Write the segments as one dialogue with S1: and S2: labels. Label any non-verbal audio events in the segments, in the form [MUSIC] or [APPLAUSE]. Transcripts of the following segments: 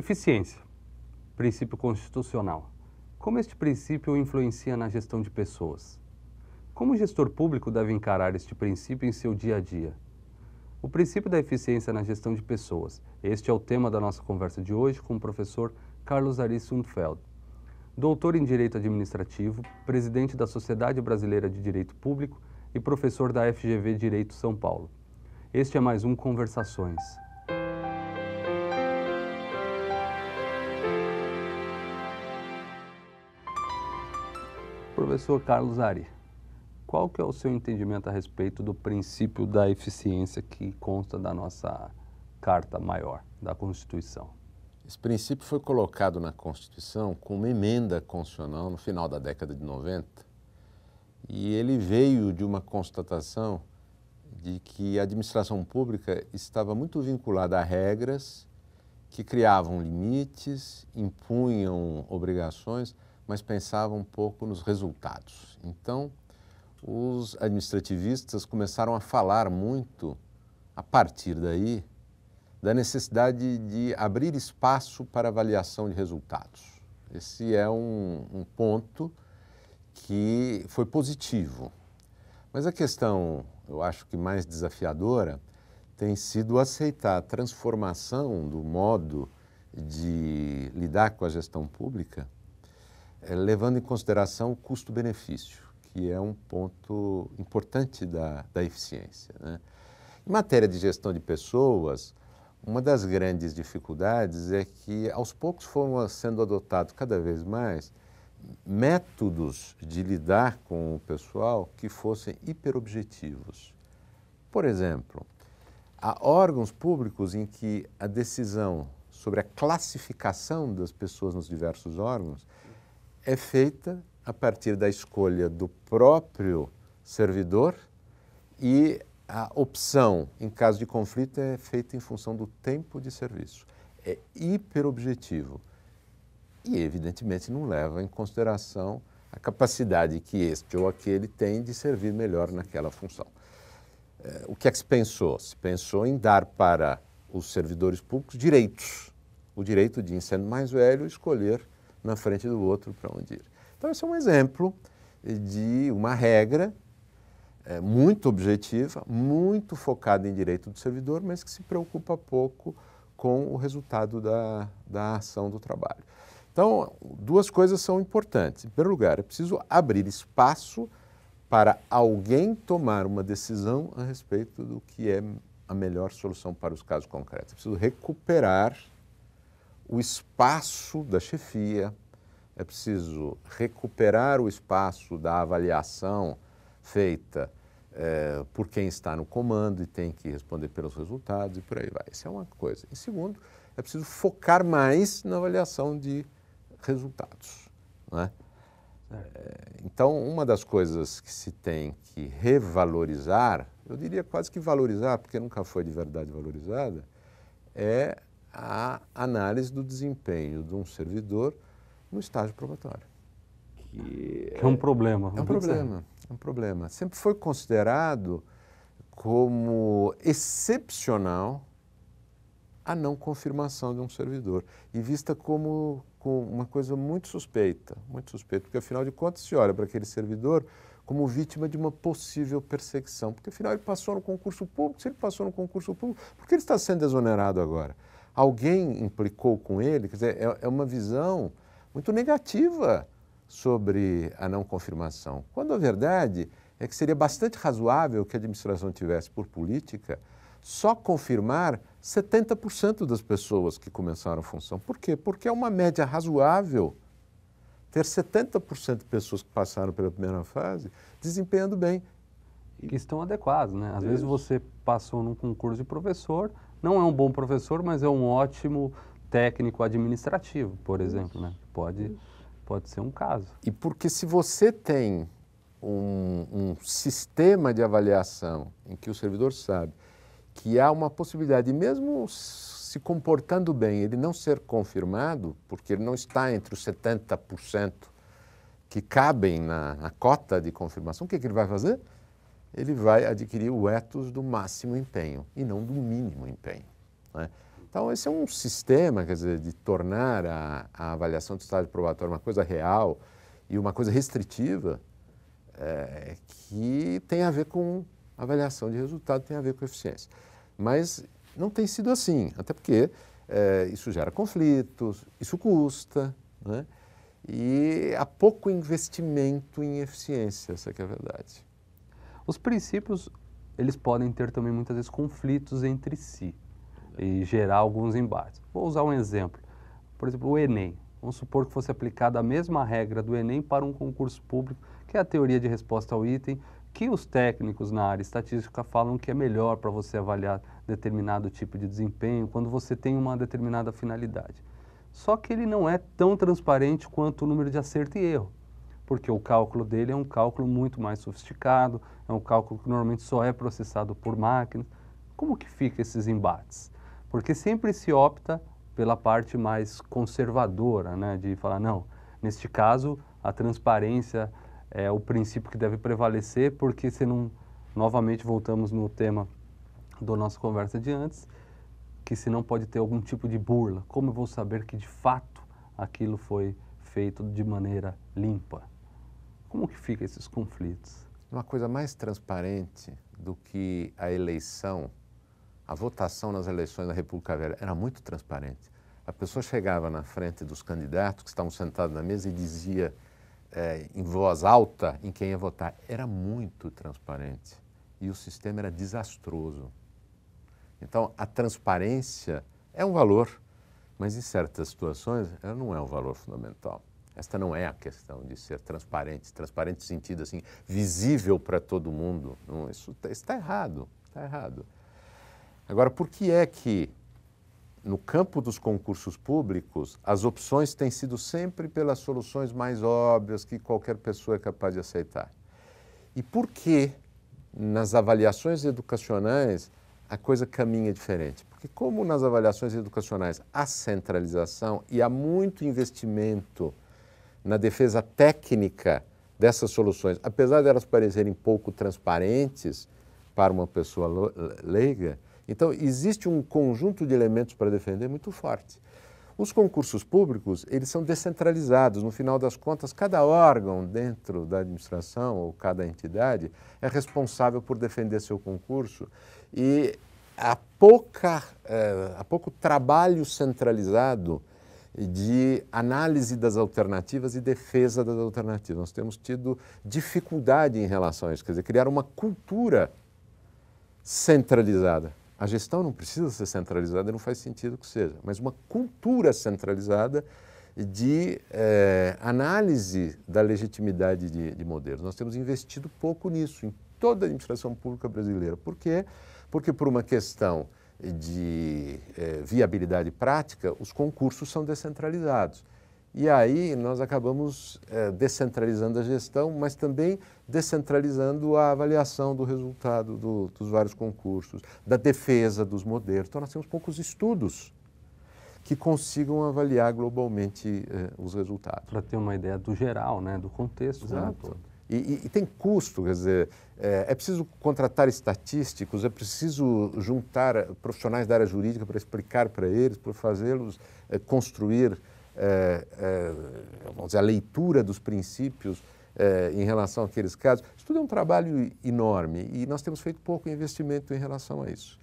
S1: Eficiência, princípio constitucional. Como este princípio influencia na gestão de pessoas? Como o gestor público deve encarar este princípio em seu dia a dia? O princípio da eficiência na gestão de pessoas. Este é o tema da nossa conversa de hoje com o professor Carlos Ari Sundfeld. Doutor em Direito Administrativo, presidente da Sociedade Brasileira de Direito Público e professor da FGV Direito São Paulo. Este é mais um Conversações. Professor Carlos Ari, qual que é o seu entendimento a respeito do princípio da eficiência que consta da nossa Carta Maior, da Constituição?
S2: Esse princípio foi colocado na Constituição com uma emenda constitucional no final da década de 90 e ele veio de uma constatação de que a administração pública estava muito vinculada a regras que criavam limites, impunham obrigações, mas pensava um pouco nos resultados. Então, os administrativistas começaram a falar muito, a partir daí, da necessidade de abrir espaço para avaliação de resultados. Esse é um, um ponto que foi positivo. Mas a questão, eu acho que mais desafiadora, tem sido aceitar a transformação do modo de lidar com a gestão pública é, levando em consideração o custo-benefício, que é um ponto importante da, da eficiência. Né? Em matéria de gestão de pessoas, uma das grandes dificuldades é que, aos poucos, foram sendo adotados cada vez mais métodos de lidar com o pessoal que fossem hiperobjetivos. Por exemplo, há órgãos públicos em que a decisão sobre a classificação das pessoas nos diversos órgãos é feita a partir da escolha do próprio servidor e a opção em caso de conflito é feita em função do tempo de serviço. É hiperobjetivo e, evidentemente, não leva em consideração a capacidade que este ou aquele tem de servir melhor naquela função. É, o que é que se pensou? Se pensou em dar para os servidores públicos direitos. O direito de, sendo mais velho, escolher na frente do outro para onde ir. Então, esse é um exemplo de uma regra é, muito objetiva, muito focada em direito do servidor, mas que se preocupa pouco com o resultado da, da ação do trabalho. Então, duas coisas são importantes. Em primeiro lugar, é preciso abrir espaço para alguém tomar uma decisão a respeito do que é a melhor solução para os casos concretos. É preciso recuperar o espaço da chefia, é preciso recuperar o espaço da avaliação feita é, por quem está no comando e tem que responder pelos resultados e por aí vai. Isso é uma coisa. em segundo, é preciso focar mais na avaliação de resultados. Né? Eh, então, uma das coisas que se tem que revalorizar, eu diria quase que valorizar, porque nunca foi de verdade valorizada, é a análise do desempenho de um servidor no estágio probatório. Que é, é um problema. É um problema, é um problema. Sempre foi considerado como excepcional a não confirmação de um servidor e vista como, como uma coisa muito suspeita, muito suspeita, porque afinal de contas se olha para aquele servidor como vítima de uma possível perseguição, porque afinal ele passou no concurso público, se ele passou no concurso público, por que ele está sendo exonerado agora? alguém implicou com ele, quer dizer, é, é uma visão muito negativa sobre a não confirmação. Quando a verdade é que seria bastante razoável que a administração tivesse, por política, só confirmar 70% das pessoas que começaram a função. Por quê? Porque é uma média razoável ter 70% de pessoas que passaram pela primeira fase desempenhando bem. E que estão adequadas, né? Às Isso. vezes você
S1: passou num concurso de professor, não é um bom professor, mas é um ótimo técnico administrativo, por exemplo, né? Pode, pode ser um caso. E porque se você
S2: tem um, um sistema de avaliação em que o servidor sabe que há uma possibilidade, mesmo se comportando bem, ele não ser confirmado, porque ele não está entre os 70% que cabem na, na cota de confirmação, o que, é que ele vai fazer? ele vai adquirir o ethos do máximo empenho e não do mínimo empenho. Né? Então, esse é um sistema, quer dizer, de tornar a, a avaliação do estágio probatório uma coisa real e uma coisa restritiva é, que tem a ver com avaliação de resultado, tem a ver com eficiência. Mas não tem sido assim, até porque é, isso gera conflitos, isso custa, né? e há pouco investimento em eficiência, essa é a verdade. Os princípios, eles podem ter
S1: também muitas vezes conflitos entre si e gerar alguns embates. Vou usar um exemplo. Por exemplo, o Enem. Vamos supor que fosse aplicada a mesma regra do Enem para um concurso público, que é a teoria de resposta ao item, que os técnicos na área estatística falam que é melhor para você avaliar determinado tipo de desempenho quando você tem uma determinada finalidade. Só que ele não é tão transparente quanto o número de acerto e erro porque o cálculo dele é um cálculo muito mais sofisticado, é um cálculo que normalmente só é processado por máquinas. Como que fica esses embates? Porque sempre se opta pela parte mais conservadora, né, de falar, não, neste caso a transparência é o princípio que deve prevalecer, porque se não, novamente voltamos no tema da nossa conversa de antes, que se não pode ter algum tipo de burla, como eu vou saber que de fato aquilo foi feito de maneira limpa? Como que fica esses conflitos?
S2: Uma coisa mais transparente do que a eleição, a votação nas eleições da República Velha era muito transparente. A pessoa chegava na frente dos candidatos que estavam sentados na mesa e dizia é, em voz alta em quem ia votar. Era muito transparente e o sistema era desastroso. Então, a transparência é um valor, mas em certas situações ela não é um valor fundamental. Esta não é a questão de ser transparente, transparente no sentido assim, visível para todo mundo. Não, isso está tá errado, está errado. Agora, por que é que no campo dos concursos públicos, as opções têm sido sempre pelas soluções mais óbvias que qualquer pessoa é capaz de aceitar? E por que nas avaliações educacionais a coisa caminha diferente? Porque, como nas avaliações educacionais há centralização e há muito investimento na defesa técnica dessas soluções, apesar de elas parecerem pouco transparentes para uma pessoa leiga, então existe um conjunto de elementos para defender muito forte. Os concursos públicos, eles são descentralizados, no final das contas, cada órgão dentro da administração ou cada entidade é responsável por defender seu concurso e há, pouca, eh, pouco trabalho centralizado de análise das alternativas e defesa das alternativas. Nós temos tido dificuldade em relação a isso, quer dizer, criar uma cultura centralizada. A gestão não precisa ser centralizada, não faz sentido que seja, mas uma cultura centralizada de eh, análise da legitimidade de, de modelos. Nós temos investido pouco nisso, em toda a administração pública brasileira. Por quê? Porque por uma questão de eh, viabilidade prática, os concursos são descentralizados. E aí nós acabamos eh, descentralizando a gestão, mas também descentralizando a avaliação do resultado do, dos vários concursos, da defesa dos modelos. Então nós temos poucos estudos que consigam avaliar globalmente eh, os resultados. Para ter uma ideia do geral, né, do contexto. Exato. Né, e, e, e tem custo, quer dizer, é, é, preciso contratar estatísticos, é preciso juntar eh, profissionais da área jurídica para explicar para eles, para fazê-los é, construir, é, vamos dizer, a leitura dos princípios em relação àqueles casos. Isso tudo é um trabalho enorme e nós temos feito pouco investimento em relação a isso.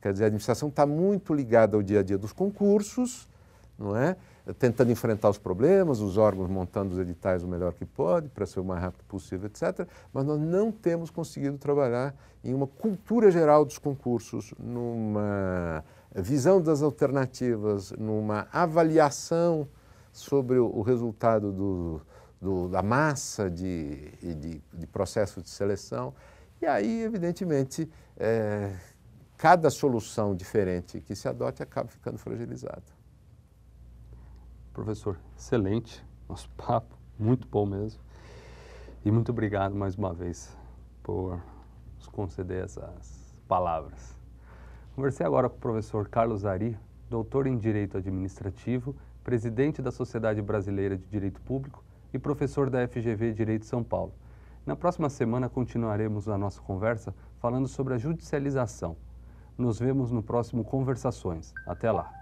S2: Quer dizer, a administração está muito ligada ao dia a dia dos concursos, não é? tentando enfrentar os problemas, os órgãos montando os editais o melhor que pode, para ser o mais rápido possível, etc. Mas nós não temos conseguido trabalhar em uma cultura geral dos concursos, numa visão das alternativas, numa avaliação sobre o resultado do, do, da massa de, de, de, processo de seleção. E aí, evidentemente, é, cada solução diferente que se adote acaba ficando fragilizada.
S1: Professor, excelente. Nosso [LAUGHS] papo, muito bom mesmo. E muito obrigado mais uma vez por nos conceder essas palavras. Conversei agora com o professor Carlos Ari, doutor em Direito Administrativo, presidente da Sociedade Brasileira de Direito Público e professor da FGV Direito São Paulo. Na próxima semana continuaremos a nossa conversa falando sobre a judicialização. Nos vemos no próximo Conversações. Até lá!